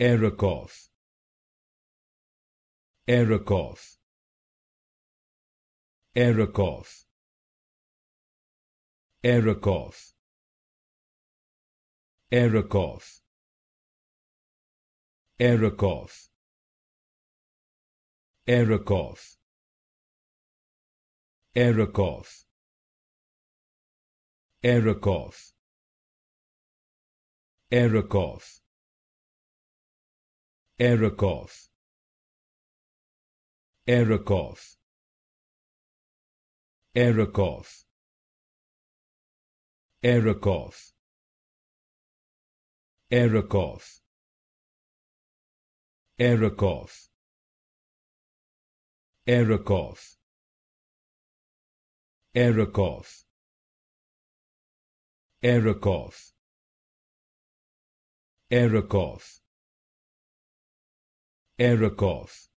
Erekoth Erekoth Erekoth Erekoth Erekoth Erekoth Erekoth Erekoth Erekoth Erekoth Erekoth Erekoth Erekoth Erekoth Erekoth Erekoth Erikov.